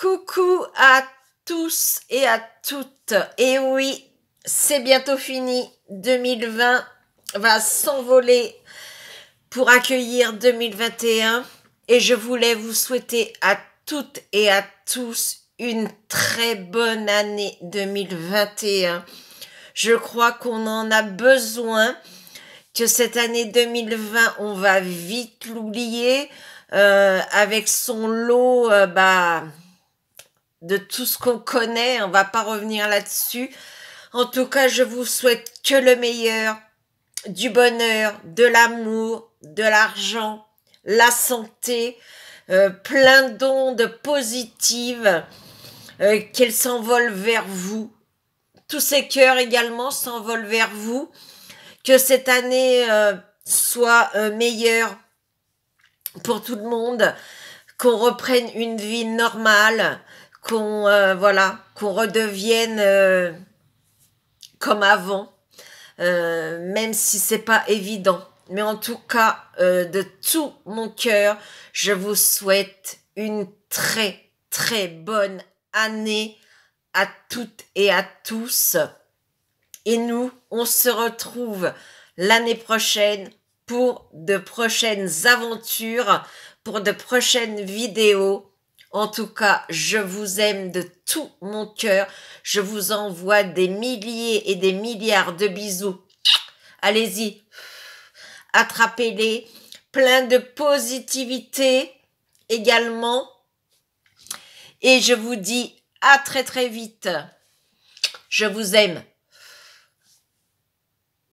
Coucou à tous et à toutes. Et oui, c'est bientôt fini. 2020 va s'envoler pour accueillir 2021. Et je voulais vous souhaiter à toutes et à tous une très bonne année 2021. Je crois qu'on en a besoin, que cette année 2020, on va vite l'oublier euh, avec son lot, euh, bah, de tout ce qu'on connaît. On va pas revenir là-dessus. En tout cas, je vous souhaite que le meilleur, du bonheur, de l'amour, de l'argent, la santé, euh, plein d'ondes positives, euh, qu'elles s'envolent vers vous. Tous ces cœurs également s'envolent vers vous. Que cette année euh, soit meilleure pour tout le monde, qu'on reprenne une vie normale, qu'on euh, voilà, qu'on redevienne euh, comme avant, euh, même si c'est pas évident. Mais en tout cas, de tout mon cœur, je vous souhaite une très très bonne année à toutes et à tous. Et nous, on se retrouve l'année prochaine pour de prochaines aventures, pour de prochaines vidéos. En tout cas, je vous aime de tout mon cœur. Je vous envoie des milliers et des milliards de bisous. Allez-y, attrapez-les. Plein de positivité également. Et je vous dis à très très vite. Je vous aime.